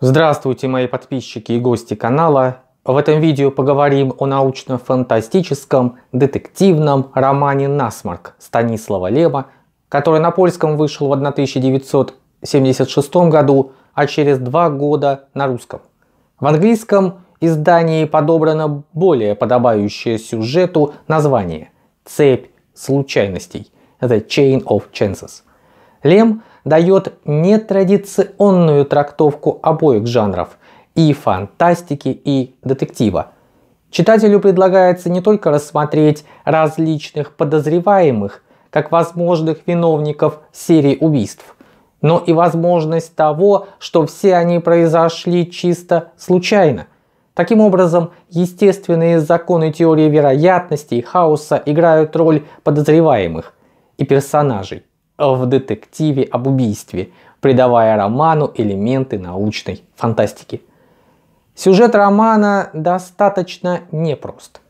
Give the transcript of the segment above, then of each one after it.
Здравствуйте, мои подписчики и гости канала. В этом видео поговорим о научно-фантастическом детективном романе «Насморк» Станислава Лема, который на польском вышел в 1976 году, а через два года на русском. В английском издании подобрано более подобающее сюжету название «Цепь случайностей» – The Chain of Chances. Лем – дает нетрадиционную трактовку обоих жанров – и фантастики, и детектива. Читателю предлагается не только рассмотреть различных подозреваемых, как возможных виновников серии убийств, но и возможность того, что все они произошли чисто случайно. Таким образом, естественные законы теории вероятности и хаоса играют роль подозреваемых и персонажей в детективе об убийстве, придавая роману элементы научной фантастики. Сюжет романа достаточно непрост.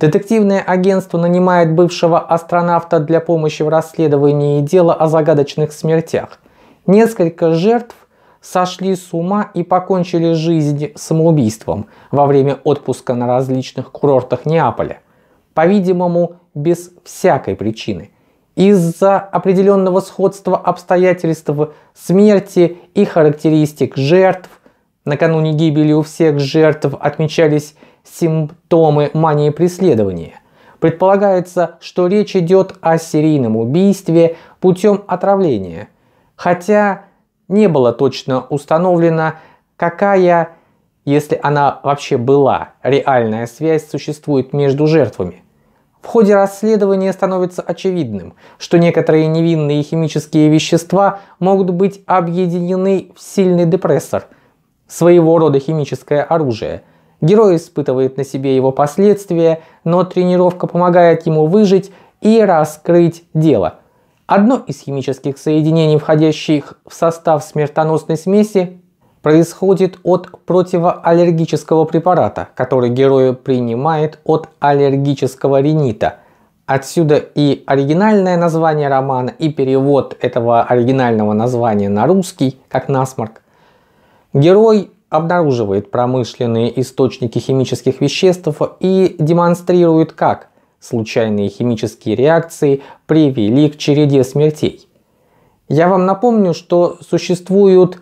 Детективное агентство нанимает бывшего астронавта для помощи в расследовании дела о загадочных смертях. Несколько жертв сошли с ума и покончили жизнь самоубийством во время отпуска на различных курортах Неаполя. По-видимому, без всякой причины – из-за определенного сходства обстоятельств смерти и характеристик жертв. Накануне гибели у всех жертв отмечались симптомы мании преследования. Предполагается, что речь идет о серийном убийстве путем отравления, хотя не было точно установлено, какая, если она вообще была, реальная связь существует между жертвами. В ходе расследования становится очевидным, что некоторые невинные химические вещества могут быть объединены в сильный депрессор, своего рода химическое оружие. Герой испытывает на себе его последствия, но тренировка помогает ему выжить и раскрыть дело. Одно из химических соединений, входящих в состав смертоносной смеси, происходит от противоаллергического препарата, который герой принимает от аллергического ринита. Отсюда и оригинальное название романа, и перевод этого оригинального названия на русский, как насморк. Герой обнаруживает промышленные источники химических веществ и демонстрирует, как случайные химические реакции привели к череде смертей. Я вам напомню, что существуют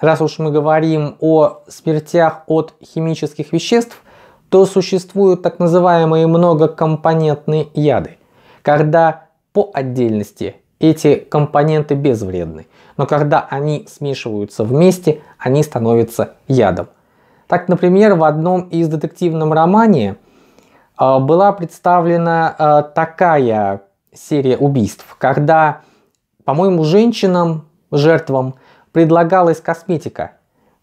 раз уж мы говорим о смертях от химических веществ, то существуют так называемые многокомпонентные яды, когда по отдельности эти компоненты безвредны, но когда они смешиваются вместе, они становятся ядом. Так, например, в одном из детективном романе э, была представлена э, такая серия убийств, когда, по-моему, женщинам, жертвам – предлагалась косметика,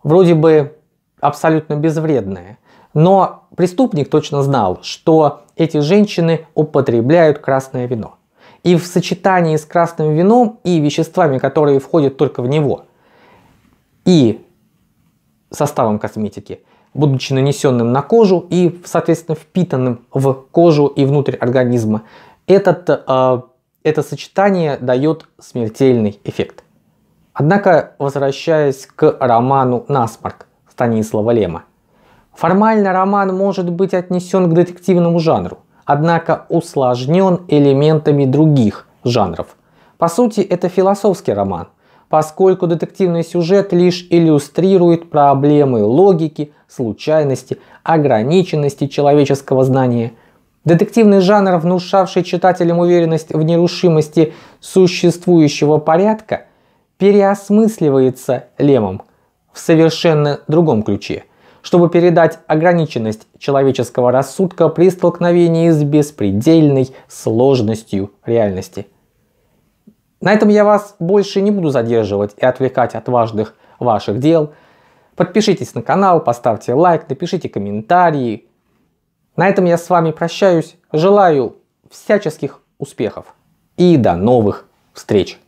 вроде бы абсолютно безвредная, но преступник точно знал, что эти женщины употребляют красное вино. И в сочетании с красным вином и веществами, которые входят только в него, и составом косметики, будучи нанесенным на кожу и, соответственно, впитанным в кожу и внутрь организма, этот, э, это сочетание дает смертельный эффект. Однако, возвращаясь к роману «Насморк» Станислава Лема, формально роман может быть отнесен к детективному жанру, однако усложнен элементами других жанров. По сути, это философский роман, поскольку детективный сюжет лишь иллюстрирует проблемы логики, случайности, ограниченности человеческого знания. Детективный жанр, внушавший читателям уверенность в нерушимости существующего порядка – переосмысливается Лемом в совершенно другом ключе, чтобы передать ограниченность человеческого рассудка при столкновении с беспредельной сложностью реальности. На этом я вас больше не буду задерживать и отвлекать от важных ваших дел. Подпишитесь на канал, поставьте лайк, напишите комментарии. На этом я с вами прощаюсь. Желаю всяческих успехов и до новых встреч!